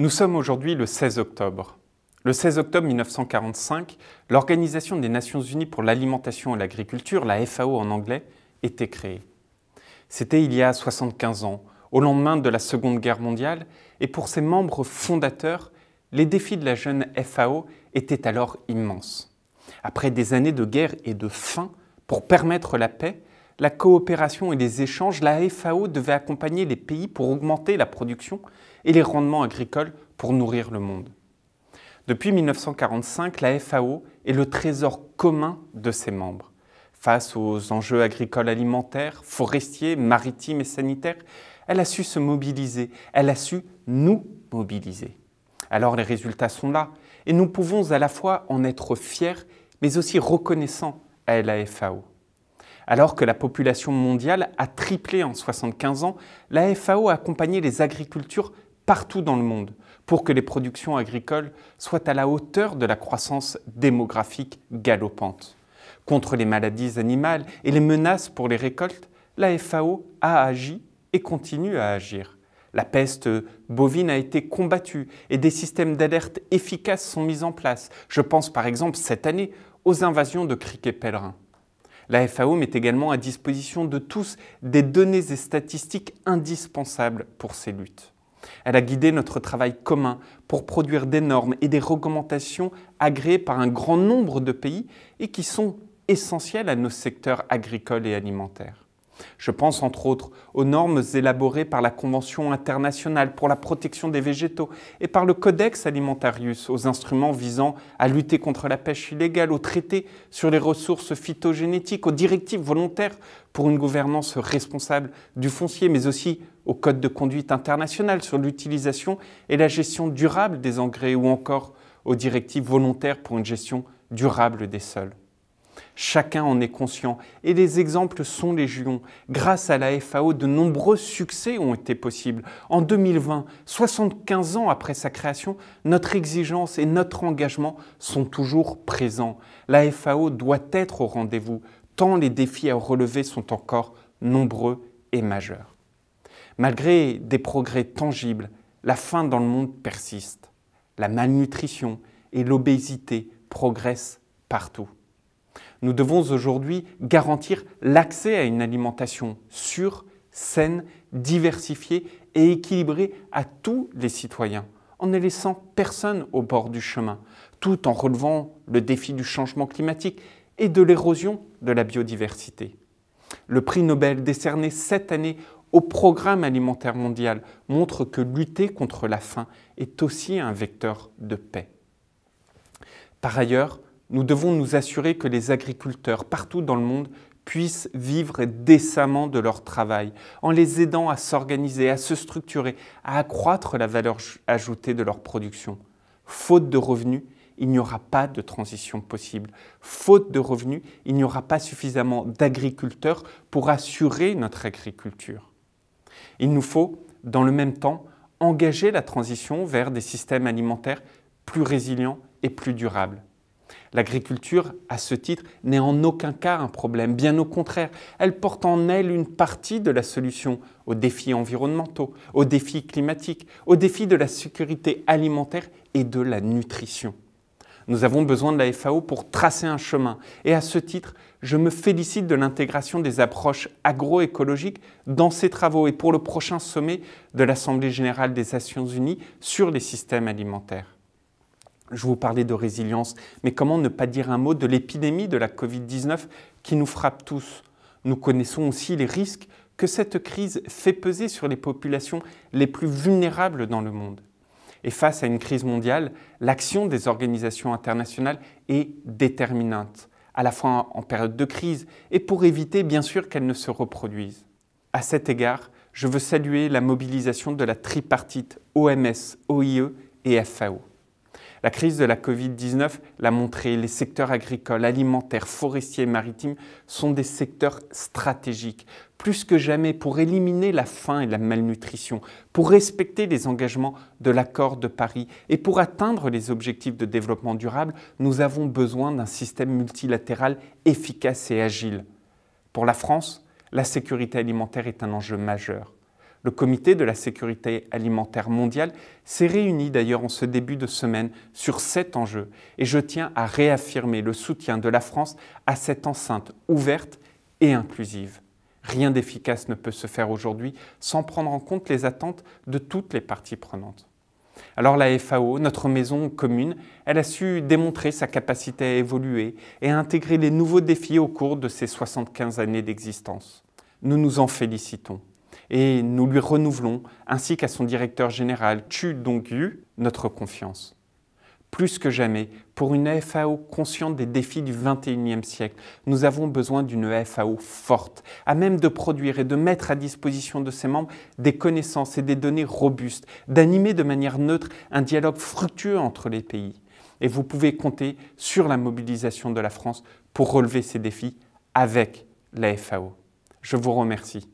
Nous sommes aujourd'hui le 16 octobre. Le 16 octobre 1945, l'Organisation des Nations Unies pour l'alimentation et l'agriculture, la FAO en anglais, était créée. C'était il y a 75 ans, au lendemain de la Seconde Guerre mondiale, et pour ses membres fondateurs, les défis de la jeune FAO étaient alors immenses. Après des années de guerre et de faim, pour permettre la paix, la coopération et les échanges, la FAO devait accompagner les pays pour augmenter la production et les rendements agricoles pour nourrir le monde. Depuis 1945, la FAO est le trésor commun de ses membres. Face aux enjeux agricoles alimentaires, forestiers, maritimes et sanitaires, elle a su se mobiliser, elle a su nous mobiliser. Alors les résultats sont là, et nous pouvons à la fois en être fiers, mais aussi reconnaissants à la FAO. Alors que la population mondiale a triplé en 75 ans, la FAO a accompagné les agricultures partout dans le monde pour que les productions agricoles soient à la hauteur de la croissance démographique galopante. Contre les maladies animales et les menaces pour les récoltes, la FAO a agi et continue à agir. La peste bovine a été combattue et des systèmes d'alerte efficaces sont mis en place. Je pense par exemple cette année aux invasions de criquets pèlerins. La FAO met également à disposition de tous des données et statistiques indispensables pour ces luttes. Elle a guidé notre travail commun pour produire des normes et des recommandations agréées par un grand nombre de pays et qui sont essentielles à nos secteurs agricoles et alimentaires. Je pense entre autres aux normes élaborées par la Convention internationale pour la protection des végétaux et par le Codex alimentarius, aux instruments visant à lutter contre la pêche illégale, aux traités sur les ressources phytogénétiques, aux directives volontaires pour une gouvernance responsable du foncier, mais aussi au Code de conduite international sur l'utilisation et la gestion durable des engrais ou encore aux directives volontaires pour une gestion durable des sols. Chacun en est conscient et les exemples sont légion. Grâce à la FAO, de nombreux succès ont été possibles. En 2020, 75 ans après sa création, notre exigence et notre engagement sont toujours présents. La FAO doit être au rendez-vous, tant les défis à relever sont encore nombreux et majeurs. Malgré des progrès tangibles, la faim dans le monde persiste. La malnutrition et l'obésité progressent partout. Nous devons aujourd'hui garantir l'accès à une alimentation sûre, saine, diversifiée et équilibrée à tous les citoyens, en ne laissant personne au bord du chemin, tout en relevant le défi du changement climatique et de l'érosion de la biodiversité. Le prix Nobel décerné cette année au Programme alimentaire mondial montre que lutter contre la faim est aussi un vecteur de paix. Par ailleurs, nous devons nous assurer que les agriculteurs partout dans le monde puissent vivre décemment de leur travail, en les aidant à s'organiser, à se structurer, à accroître la valeur ajoutée de leur production. Faute de revenus, il n'y aura pas de transition possible. Faute de revenus, il n'y aura pas suffisamment d'agriculteurs pour assurer notre agriculture. Il nous faut, dans le même temps, engager la transition vers des systèmes alimentaires plus résilients et plus durables. L'agriculture, à ce titre, n'est en aucun cas un problème, bien au contraire, elle porte en elle une partie de la solution aux défis environnementaux, aux défis climatiques, aux défis de la sécurité alimentaire et de la nutrition. Nous avons besoin de la FAO pour tracer un chemin et à ce titre, je me félicite de l'intégration des approches agroécologiques dans ces travaux et pour le prochain sommet de l'Assemblée générale des Nations Unies sur les systèmes alimentaires. Je vous parlais de résilience, mais comment ne pas dire un mot de l'épidémie de la Covid-19 qui nous frappe tous Nous connaissons aussi les risques que cette crise fait peser sur les populations les plus vulnérables dans le monde. Et face à une crise mondiale, l'action des organisations internationales est déterminante, à la fois en période de crise et pour éviter bien sûr qu'elle ne se reproduise. À cet égard, je veux saluer la mobilisation de la tripartite OMS, OIE et FAO. La crise de la Covid-19 l'a montré, les secteurs agricoles, alimentaires, forestiers et maritimes sont des secteurs stratégiques, plus que jamais pour éliminer la faim et la malnutrition, pour respecter les engagements de l'accord de Paris et pour atteindre les objectifs de développement durable, nous avons besoin d'un système multilatéral efficace et agile. Pour la France, la sécurité alimentaire est un enjeu majeur. Le comité de la sécurité alimentaire mondiale s'est réuni d'ailleurs en ce début de semaine sur cet enjeu et je tiens à réaffirmer le soutien de la France à cette enceinte ouverte et inclusive. Rien d'efficace ne peut se faire aujourd'hui sans prendre en compte les attentes de toutes les parties prenantes. Alors la FAO, notre maison commune, elle a su démontrer sa capacité à évoluer et à intégrer les nouveaux défis au cours de ses 75 années d'existence. Nous nous en félicitons et nous lui renouvelons, ainsi qu'à son directeur général, Chu Dongyu, notre confiance. Plus que jamais, pour une FAO consciente des défis du XXIe siècle, nous avons besoin d'une FAO forte, à même de produire et de mettre à disposition de ses membres des connaissances et des données robustes, d'animer de manière neutre un dialogue fructueux entre les pays. Et vous pouvez compter sur la mobilisation de la France pour relever ces défis avec la FAO. Je vous remercie.